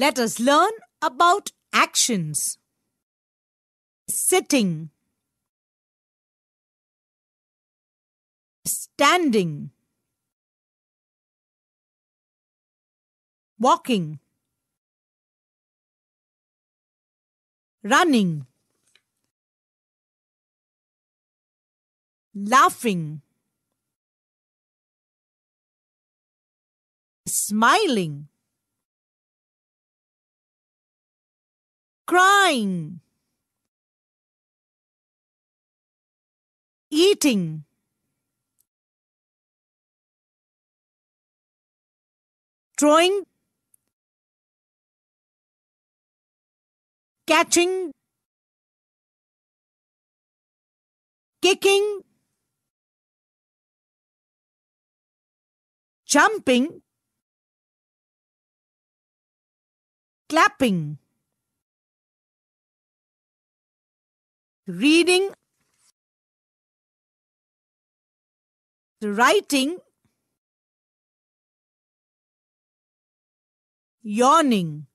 Let us learn about actions. Sitting, standing, walking, running, laughing, smiling. crying, eating, drawing, catching, kicking, jumping, clapping. reading, writing, yawning.